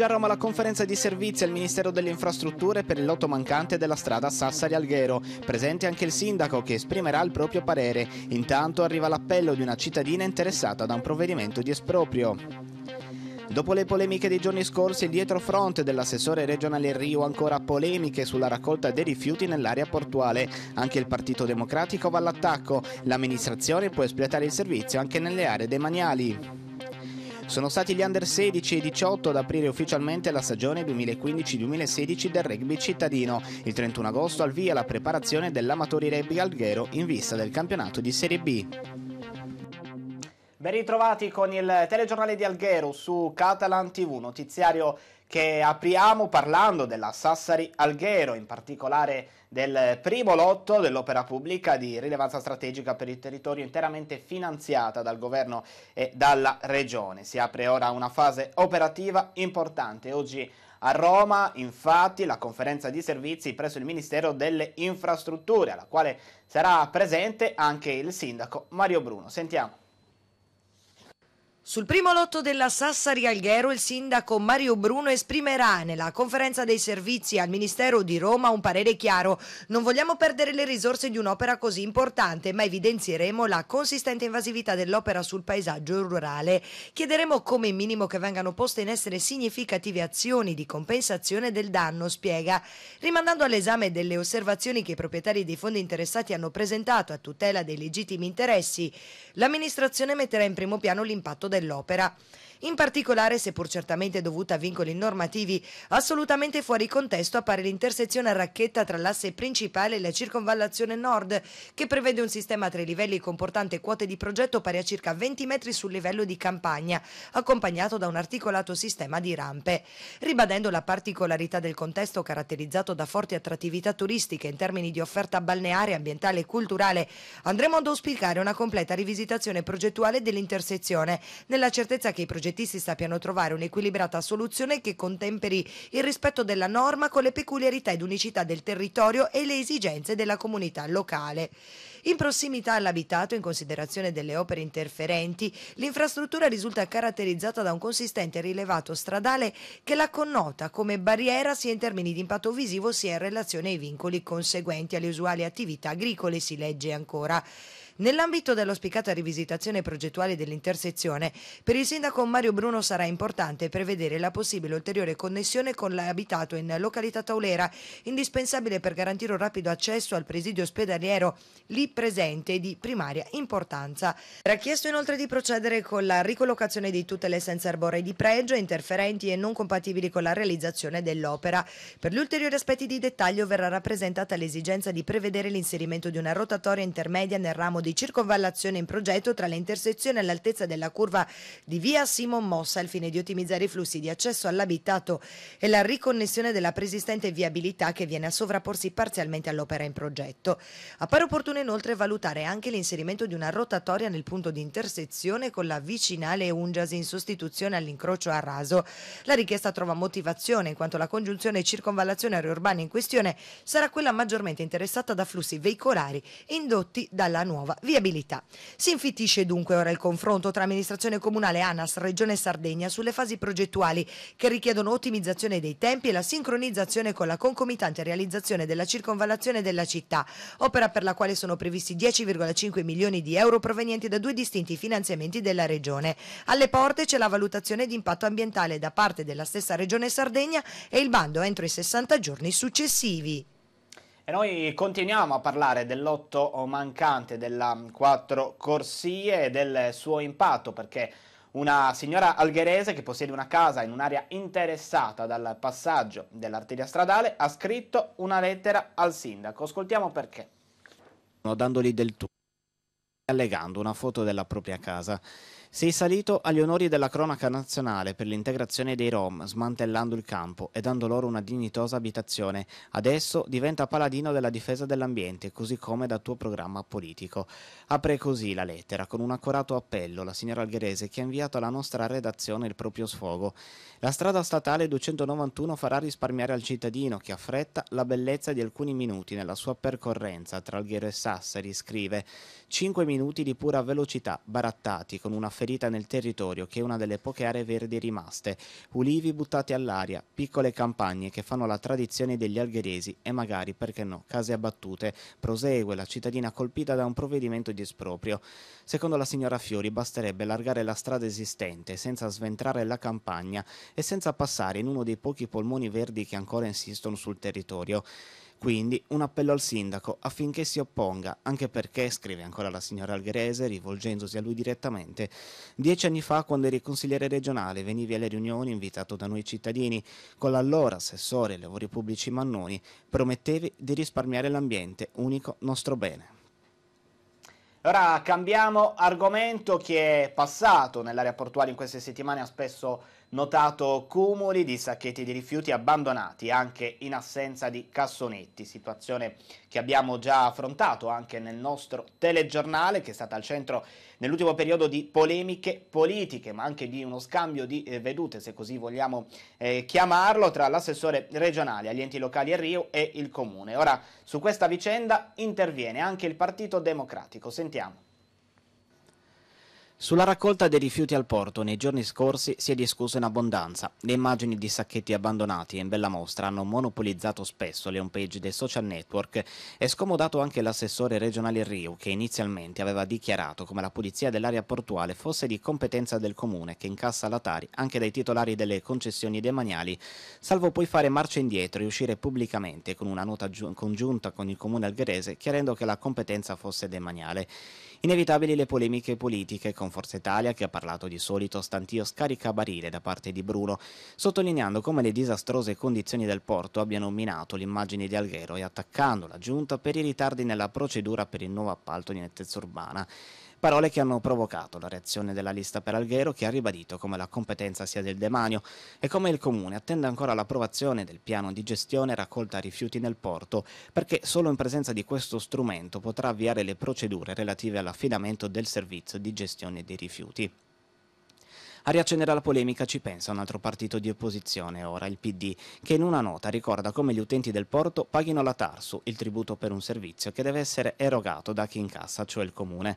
Oggi a Roma la conferenza di servizi al Ministero delle Infrastrutture per il lotto mancante della strada Sassari-Alghero. Presente anche il sindaco che esprimerà il proprio parere. Intanto arriva l'appello di una cittadina interessata da un provvedimento di esproprio. Dopo le polemiche dei giorni scorsi, il dietro fronte dell'assessore regionale Rio ancora polemiche sulla raccolta dei rifiuti nell'area portuale. Anche il Partito Democratico va all'attacco. L'amministrazione può espletare il servizio anche nelle aree demaniali. Sono stati gli under 16 e 18 ad aprire ufficialmente la stagione 2015-2016 del rugby cittadino. Il 31 agosto al via la preparazione dell'Amatori Rugby Alghero in vista del campionato di Serie B. Ben ritrovati con il telegiornale di Alghero su Catalan TV, notiziario che apriamo parlando della Sassari Alghero, in particolare del primo lotto dell'opera pubblica di rilevanza strategica per il territorio interamente finanziata dal governo e dalla regione. Si apre ora una fase operativa importante. Oggi a Roma, infatti, la conferenza di servizi presso il Ministero delle Infrastrutture, alla quale sarà presente anche il sindaco Mario Bruno. Sentiamo. Sul primo lotto della Sassari Alghero il sindaco Mario Bruno esprimerà nella conferenza dei servizi al Ministero di Roma un parere chiaro. Non vogliamo perdere le risorse di un'opera così importante, ma evidenzieremo la consistente invasività dell'opera sul paesaggio rurale. Chiederemo come minimo che vengano poste in essere significative azioni di compensazione del danno, spiega, rimandando all'esame delle osservazioni che i proprietari dei fondi interessati hanno presentato a tutela dei legittimi interessi. L'amministrazione metterà in primo piano l'impatto del dell'opera in particolare seppur certamente dovuta a vincoli normativi assolutamente fuori contesto appare l'intersezione a racchetta tra l'asse principale e la circonvallazione nord che prevede un sistema a tre livelli comportante quote di progetto pari a circa 20 metri sul livello di campagna accompagnato da un articolato sistema di rampe. Ribadendo la particolarità del contesto caratterizzato da forti attrattività turistiche in termini di offerta balneare, ambientale e culturale, andremo ad auspicare una completa rivisitazione progettuale dell'intersezione nella certezza che i progetti progettisti sappiano trovare un'equilibrata soluzione che contemperi il rispetto della norma con le peculiarità ed unicità del territorio e le esigenze della comunità locale. In prossimità all'abitato, in considerazione delle opere interferenti, l'infrastruttura risulta caratterizzata da un consistente rilevato stradale che la connota come barriera sia in termini di impatto visivo sia in relazione ai vincoli conseguenti alle usuali attività agricole, si legge ancora. Nell'ambito dell'auspicata rivisitazione progettuale dell'intersezione, per il sindaco Mario Bruno sarà importante prevedere la possibile ulteriore connessione con l'abitato in località Taulera, indispensabile per garantire un rapido accesso al presidio ospedaliero lì presente di primaria importanza. Era chiesto inoltre di procedere con la ricollocazione di tutte le essenze arboree di pregio, interferenti e non compatibili con la realizzazione dell'opera. Per gli ulteriori aspetti di dettaglio verrà rappresentata l'esigenza di prevedere l'inserimento di una rotatoria intermedia nel ramo di di circonvallazione in progetto tra le intersezioni all'altezza della curva di via Simon Mossa al fine di ottimizzare i flussi di accesso all'abitato e la riconnessione della preesistente viabilità che viene a sovrapporsi parzialmente all'opera in progetto. Appare opportuno inoltre valutare anche l'inserimento di una rotatoria nel punto di intersezione con la vicinale Ungiasi in sostituzione all'incrocio a raso. La richiesta trova motivazione in quanto la congiunzione circonvallazione aerourbana in questione sarà quella maggiormente interessata da flussi veicolari indotti dalla nuova viabilità. Si infittisce dunque ora il confronto tra amministrazione comunale ANAS, Regione Sardegna sulle fasi progettuali che richiedono ottimizzazione dei tempi e la sincronizzazione con la concomitante realizzazione della circonvallazione della città, opera per la quale sono previsti 10,5 milioni di euro provenienti da due distinti finanziamenti della Regione. Alle porte c'è la valutazione di impatto ambientale da parte della stessa Regione Sardegna e il bando entro i 60 giorni successivi. E noi continuiamo a parlare dell'otto mancante della quattro corsie e del suo impatto perché una signora algherese che possiede una casa in un'area interessata dal passaggio dell'arteria stradale ha scritto una lettera al sindaco. Ascoltiamo perché. Dandogli del tutto allegando una foto della propria casa. Sei salito agli onori della cronaca nazionale per l'integrazione dei Rom, smantellando il campo e dando loro una dignitosa abitazione. Adesso diventa paladino della difesa dell'ambiente, così come dal tuo programma politico. Apre così la lettera con un accorato appello la signora Algherese che ha inviato alla nostra redazione il proprio sfogo. La strada statale 291 farà risparmiare al cittadino che affretta la bellezza di alcuni minuti nella sua percorrenza tra Alghero e Sassari, scrive 5 minuti di pura velocità, barattati con una ferita nel territorio, che è una delle poche aree verdi rimaste, ulivi buttati all'aria, piccole campagne che fanno la tradizione degli algheresi e magari, perché no, case abbattute, prosegue la cittadina colpita da un provvedimento di esproprio. Secondo la signora Fiori basterebbe allargare la strada esistente senza sventrare la campagna e senza passare in uno dei pochi polmoni verdi che ancora insistono sul territorio. Quindi un appello al sindaco affinché si opponga, anche perché, scrive ancora la signora Algherese, rivolgendosi a lui direttamente, dieci anni fa quando eri consigliere regionale venivi alle riunioni invitato da noi cittadini, con l'allora assessore ai lavori pubblici Mannoni, promettevi di risparmiare l'ambiente, unico nostro bene. Ora cambiamo argomento, chi è passato nell'area portuale in queste settimane ha spesso notato cumuli di sacchetti di rifiuti abbandonati anche in assenza di cassonetti, situazione che abbiamo già affrontato anche nel nostro telegiornale che è stata al centro nell'ultimo periodo di polemiche politiche ma anche di uno scambio di eh, vedute se così vogliamo eh, chiamarlo tra l'assessore regionale agli enti locali a Rio e il comune. Ora su questa vicenda interviene anche il Partito Democratico, sentiamo. Sulla raccolta dei rifiuti al porto nei giorni scorsi si è discusso in abbondanza. Le immagini di sacchetti abbandonati in bella mostra hanno monopolizzato spesso le homepage dei social network e scomodato anche l'assessore regionale Rio che inizialmente aveva dichiarato come la pulizia dell'area portuale fosse di competenza del comune che incassa la Tari anche dai titolari delle concessioni demaniali, salvo poi fare marcia indietro e uscire pubblicamente con una nota congiunta con il comune algherese chiarendo che la competenza fosse demaniale. Inevitabili le polemiche politiche con Forza Italia che ha parlato di solito stantio scaricabarile da parte di Bruno, sottolineando come le disastrose condizioni del porto abbiano minato l'immagine di Alghero e attaccando la giunta per i ritardi nella procedura per il nuovo appalto di nettezza urbana. Parole che hanno provocato la reazione della lista per Alghero che ha ribadito come la competenza sia del demanio e come il comune attende ancora l'approvazione del piano di gestione raccolta rifiuti nel porto perché solo in presenza di questo strumento potrà avviare le procedure relative all'affidamento del servizio di gestione dei rifiuti. A riaccendere la polemica ci pensa un altro partito di opposizione, ora il PD, che in una nota ricorda come gli utenti del porto paghino la Tarsu, il tributo per un servizio che deve essere erogato da chi incassa, cioè il comune.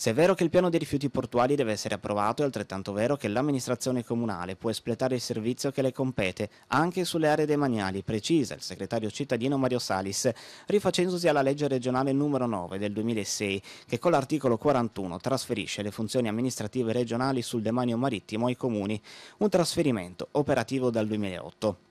Se è vero che il piano dei rifiuti portuali deve essere approvato, è altrettanto vero che l'amministrazione comunale può espletare il servizio che le compete anche sulle aree demaniali, precisa il segretario cittadino Mario Salis, rifacendosi alla legge regionale numero 9 del 2006, che con l'articolo 41 trasferisce le funzioni amministrative regionali sul demanio marittimo ai comuni, un trasferimento operativo dal 2008.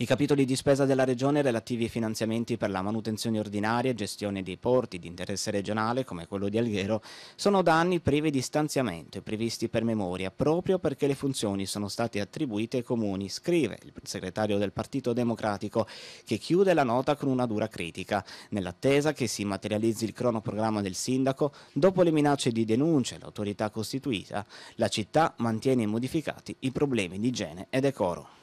I capitoli di spesa della Regione relativi ai finanziamenti per la manutenzione ordinaria e gestione dei porti di interesse regionale, come quello di Alghero, sono da anni privi di stanziamento e previsti per memoria, proprio perché le funzioni sono state attribuite ai comuni, scrive il segretario del Partito Democratico, che chiude la nota con una dura critica, nell'attesa che si materializzi il cronoprogramma del sindaco, dopo le minacce di denunce all'autorità costituita, la città mantiene modificati i problemi di igiene e decoro.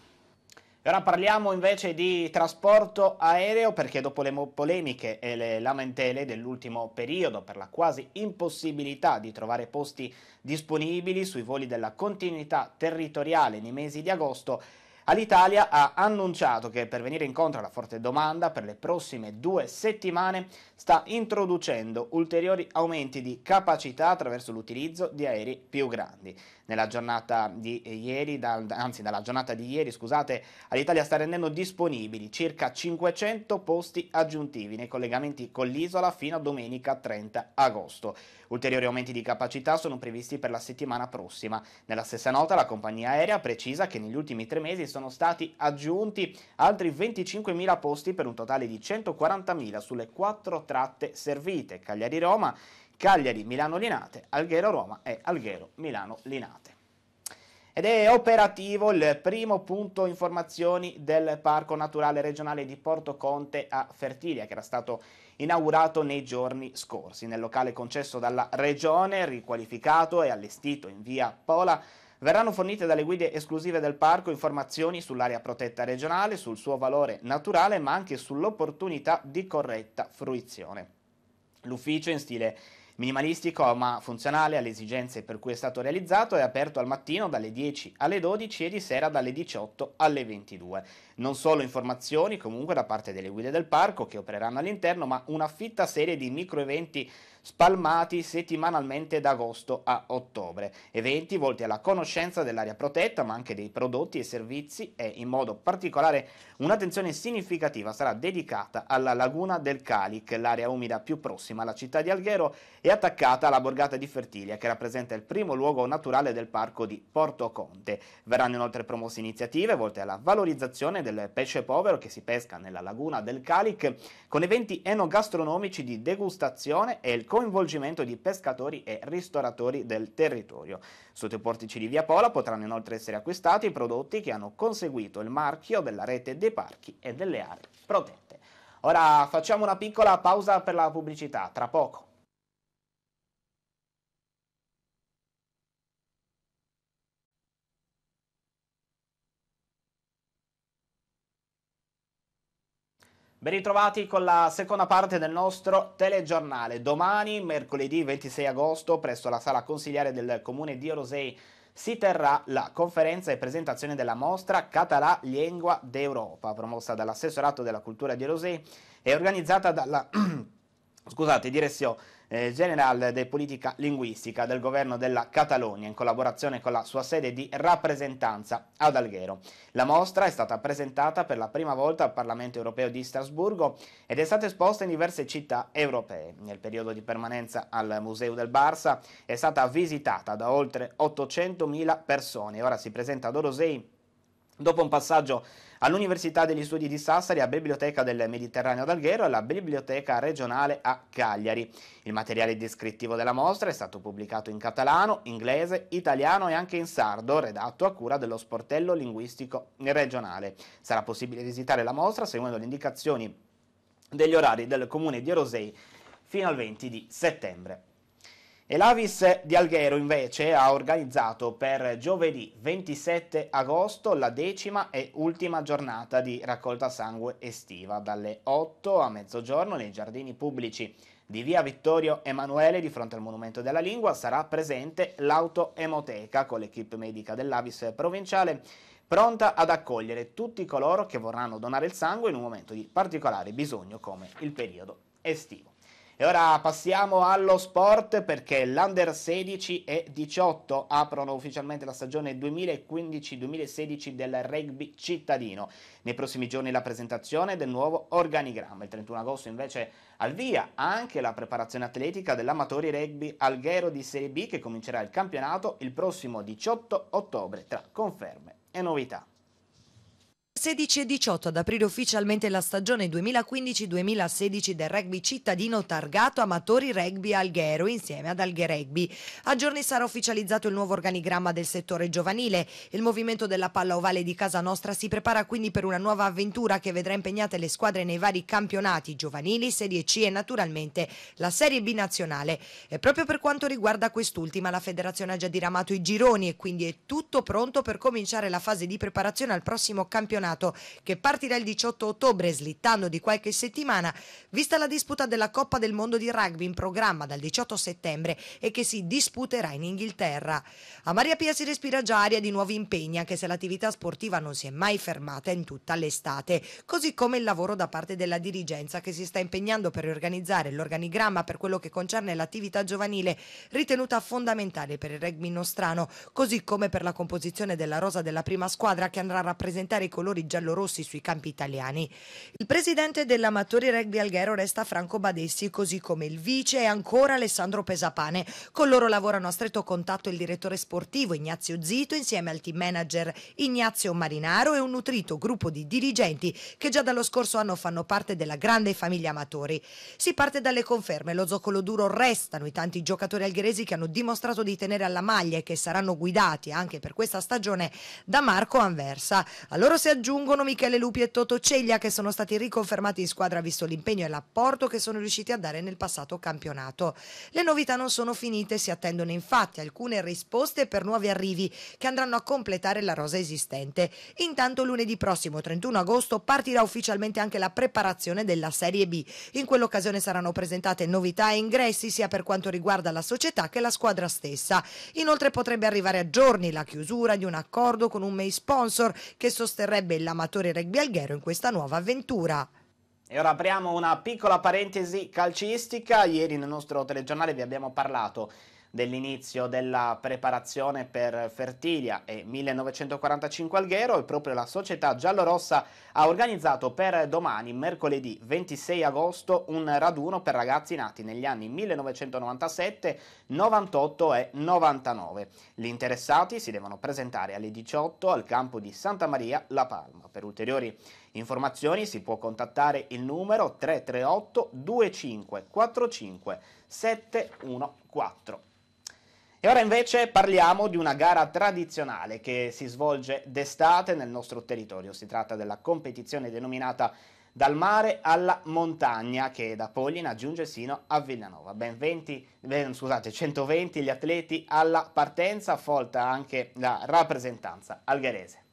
Ora parliamo invece di trasporto aereo perché dopo le polemiche e le lamentele dell'ultimo periodo per la quasi impossibilità di trovare posti disponibili sui voli della continuità territoriale nei mesi di agosto, Alitalia ha annunciato che per venire incontro alla forte domanda per le prossime due settimane sta introducendo ulteriori aumenti di capacità attraverso l'utilizzo di aerei più grandi nella giornata di eh, ieri, da, anzi dalla giornata di ieri, scusate, all'Italia sta rendendo disponibili circa 500 posti aggiuntivi nei collegamenti con l'isola fino a domenica 30 agosto. Ulteriori aumenti di capacità sono previsti per la settimana prossima. Nella stessa nota la compagnia aerea precisa che negli ultimi tre mesi sono stati aggiunti altri 25.000 posti per un totale di 140.000 sulle quattro tratte servite, Cagliari-Roma, Cagliari-Milano-Linate, Alghero-Roma e Alghero-Milano-Linate. Ed è operativo il primo punto informazioni del Parco Naturale Regionale di Porto Conte a Fertilia, che era stato inaugurato nei giorni scorsi. Nel locale concesso dalla Regione, riqualificato e allestito in via Pola, Verranno fornite dalle guide esclusive del parco informazioni sull'area protetta regionale, sul suo valore naturale, ma anche sull'opportunità di corretta fruizione. L'ufficio in stile Minimalistico ma funzionale alle esigenze per cui è stato realizzato, è aperto al mattino dalle 10 alle 12 e di sera dalle 18 alle 22. Non solo informazioni comunque da parte delle guide del parco che opereranno all'interno, ma una fitta serie di micro eventi spalmati settimanalmente da agosto a ottobre, eventi volti alla conoscenza dell'area protetta ma anche dei prodotti e servizi e in modo particolare un'attenzione significativa sarà dedicata alla laguna del Calic, l'area umida più prossima alla città di Alghero e attaccata alla borgata di Fertilia che rappresenta il primo luogo naturale del parco di Porto Conte. Verranno inoltre promosse iniziative volte alla valorizzazione del pesce povero che si pesca nella laguna del Calic con eventi enogastronomici di degustazione e il coinvolgimento di pescatori e ristoratori del territorio. Sotto i portici di Via Pola potranno inoltre essere acquistati i prodotti che hanno conseguito il marchio della rete dei parchi e delle aree protette. Ora facciamo una piccola pausa per la pubblicità, tra poco. Ben ritrovati con la seconda parte del nostro telegiornale. Domani, mercoledì 26 agosto, presso la sala consigliare del comune di Orosei si terrà la conferenza e presentazione della mostra Català Lingua d'Europa, promossa dall'assessorato della cultura di Orosei e organizzata dalla scusate, Direzio oh, eh, General de Politica Linguistica del governo della Catalogna in collaborazione con la sua sede di rappresentanza ad Alghero. La mostra è stata presentata per la prima volta al Parlamento europeo di Strasburgo ed è stata esposta in diverse città europee. Nel periodo di permanenza al Museo del Barça è stata visitata da oltre 800.000 persone. Ora si presenta ad Orosei Dopo un passaggio all'Università degli Studi di Sassari, a Biblioteca del Mediterraneo ad Alghero e alla Biblioteca regionale a Cagliari. Il materiale descrittivo della mostra è stato pubblicato in catalano, inglese, italiano e anche in sardo, redatto a cura dello sportello linguistico regionale. Sarà possibile visitare la mostra seguendo le indicazioni degli orari del comune di Erosei fino al 20 di settembre. E l'Avis di Alghero invece ha organizzato per giovedì 27 agosto la decima e ultima giornata di raccolta sangue estiva dalle 8 a mezzogiorno nei giardini pubblici di via Vittorio Emanuele di fronte al Monumento della Lingua sarà presente l'autoemoteca con l'equipe medica dell'Avis provinciale pronta ad accogliere tutti coloro che vorranno donare il sangue in un momento di particolare bisogno come il periodo estivo. E ora passiamo allo sport perché l'Under 16 e 18 aprono ufficialmente la stagione 2015-2016 del rugby cittadino. Nei prossimi giorni la presentazione del nuovo organigramma. Il 31 agosto invece al via anche la preparazione atletica dell'amatori rugby Alghero di Serie B che comincerà il campionato il prossimo 18 ottobre tra conferme e novità. 16 e 18 ad aprire ufficialmente la stagione 2015-2016 del rugby cittadino targato Amatori Rugby Alghero insieme ad Alghe Rugby. A giorni sarà ufficializzato il nuovo organigramma del settore giovanile. Il movimento della palla ovale di casa nostra si prepara quindi per una nuova avventura che vedrà impegnate le squadre nei vari campionati giovanili, Serie C e naturalmente la Serie B nazionale. E proprio per quanto riguarda quest'ultima la federazione ha già diramato i gironi e quindi è tutto pronto per cominciare la fase di preparazione al prossimo campionato campionato che partirà il 18 ottobre slittando di qualche settimana vista la disputa della Coppa del Mondo di Rugby in programma dal 18 settembre e che si disputerà in Inghilterra. A Maria Pia si respira già aria di nuovi impegni anche se l'attività sportiva non si è mai fermata in tutta l'estate, così come il lavoro da parte della dirigenza che si sta impegnando per riorganizzare l'organigramma per quello che concerne l'attività giovanile ritenuta fondamentale per il rugby nostrano, così come per la composizione della rosa della prima squadra che andrà a rappresentare i colori giallorossi sui campi italiani. Il presidente dell'Amatori Rugby Alghero resta Franco Badessi, così come il vice e ancora Alessandro Pesapane. Con loro lavorano a stretto contatto il direttore sportivo Ignazio Zito insieme al team manager Ignazio Marinaro e un nutrito gruppo di dirigenti che già dallo scorso anno fanno parte della grande famiglia Amatori. Si parte dalle conferme, lo zoccolo duro restano i tanti giocatori algheresi che hanno dimostrato di tenere alla maglia e che saranno guidati anche per questa stagione da Marco Anversa. A loro si aggiunge aggiungono Michele Lupi e Toto Ceglia che sono stati riconfermati in squadra visto l'impegno e l'apporto che sono riusciti a dare nel passato campionato. Le novità non sono finite, si attendono infatti alcune risposte per nuovi arrivi che andranno a completare la rosa esistente. Intanto lunedì prossimo 31 agosto partirà ufficialmente anche la preparazione della Serie B. In quell'occasione saranno presentate novità e ingressi sia per quanto riguarda la società che la squadra stessa. Inoltre potrebbe arrivare a giorni la chiusura di un accordo con un main sponsor che sosterrebbe prosegue l'amatore rugby alghero in questa nuova avventura. E ora apriamo una piccola parentesi calcistica. Ieri nel nostro telegiornale vi abbiamo parlato dell'inizio della preparazione per Fertilia e 1945 Alghero e proprio la società giallorossa ha organizzato per domani, mercoledì 26 agosto, un raduno per ragazzi nati negli anni 1997, 98 e 99. Gli interessati si devono presentare alle 18 al campo di Santa Maria La Palma. Per ulteriori informazioni si può contattare il numero 338 25 45 714. E ora invece parliamo di una gara tradizionale che si svolge d'estate nel nostro territorio. Si tratta della competizione denominata dal mare alla montagna che da Pollina giunge sino a Villanova. Ben, 20, ben scusate, 120 gli atleti alla partenza, folta anche la rappresentanza algherese.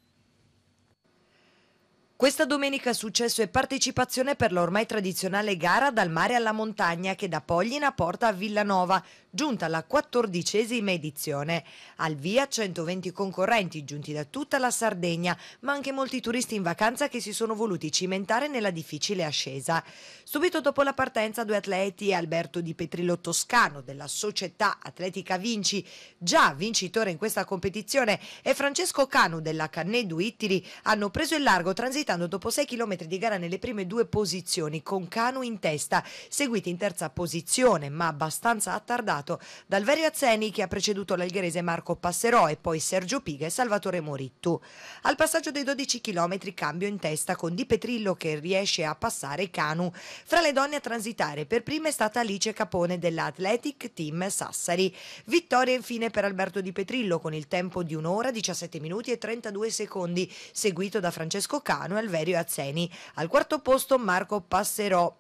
Questa domenica successo e partecipazione per l'ormai tradizionale gara dal mare alla montagna che da Poglina porta a Villanova, giunta alla quattordicesima edizione. Al via 120 concorrenti giunti da tutta la Sardegna, ma anche molti turisti in vacanza che si sono voluti cimentare nella difficile ascesa. Subito dopo la partenza due atleti, Alberto Di Petrillo Toscano della società Atletica Vinci, già vincitore in questa competizione, e Francesco Canu della Cannedu Ittili, hanno preso il largo transitato conquistando dopo 6 km di gara nelle prime due posizioni con Canu in testa, seguiti in terza posizione ma abbastanza attardato dal Veriazzeni che ha preceduto l'algherese Marco Passerò e poi Sergio Piga e Salvatore Morittu. Al passaggio dei 12 km cambio in testa con Di Petrillo che riesce a passare Canu. Fra le donne a transitare per prima è stata Alice Capone dell'Athletic Team Sassari. Vittoria infine per Alberto Di Petrillo con il tempo di un'ora 17 minuti e 32 secondi, seguito da Francesco Canu e Alverio e Azzeni. Al quarto posto Marco Passerò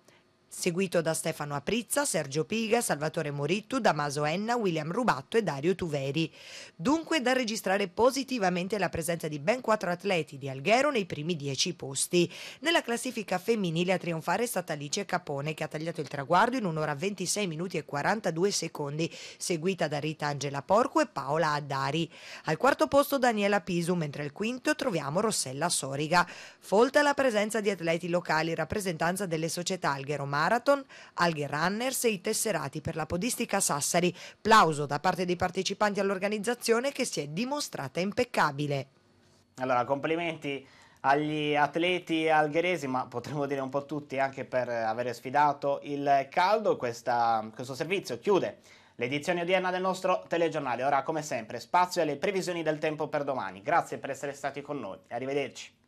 seguito da Stefano Aprizza, Sergio Piga, Salvatore Morittu, Damaso Enna, William Rubatto e Dario Tuveri. Dunque da registrare positivamente la presenza di ben quattro atleti di Alghero nei primi dieci posti. Nella classifica femminile a trionfare è stata Alice Capone che ha tagliato il traguardo in un'ora 26 minuti e 42 secondi, seguita da Rita Angela Porco e Paola Addari. Al quarto posto Daniela Pisu, mentre al quinto troviamo Rossella Soriga. Folta la presenza di atleti locali, rappresentanza delle società Alghero Mar Marathon, Alghe Runners e i tesserati per la podistica Sassari. Plauso da parte dei partecipanti all'organizzazione che si è dimostrata impeccabile. Allora, complimenti agli atleti algheresi, ma potremmo dire un po' tutti anche per aver sfidato il caldo. Questa, questo servizio chiude l'edizione odierna del nostro telegiornale. Ora, come sempre, spazio alle previsioni del tempo per domani. Grazie per essere stati con noi. Arrivederci.